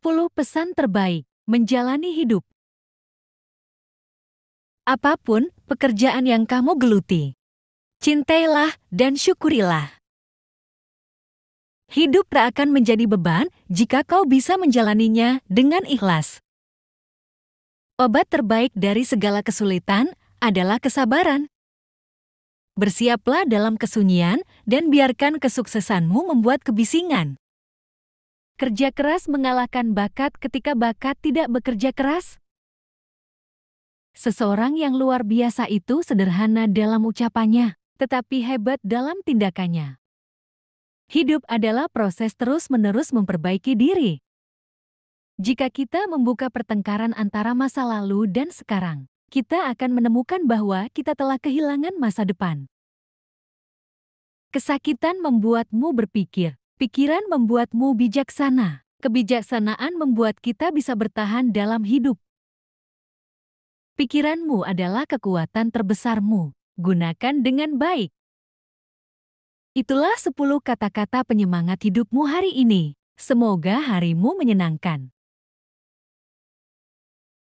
10 pesan terbaik menjalani hidup. Apapun pekerjaan yang kamu geluti, cintailah dan syukurilah. Hidup tak akan menjadi beban jika kau bisa menjalaninya dengan ikhlas. Obat terbaik dari segala kesulitan adalah kesabaran. Bersiaplah dalam kesunyian dan biarkan kesuksesanmu membuat kebisingan. Kerja keras mengalahkan bakat ketika bakat tidak bekerja keras? Seseorang yang luar biasa itu sederhana dalam ucapannya, tetapi hebat dalam tindakannya. Hidup adalah proses terus-menerus memperbaiki diri. Jika kita membuka pertengkaran antara masa lalu dan sekarang, kita akan menemukan bahwa kita telah kehilangan masa depan. Kesakitan membuatmu berpikir, Pikiran membuatmu bijaksana. Kebijaksanaan membuat kita bisa bertahan dalam hidup. Pikiranmu adalah kekuatan terbesarmu. Gunakan dengan baik. Itulah 10 kata-kata penyemangat hidupmu hari ini. Semoga harimu menyenangkan.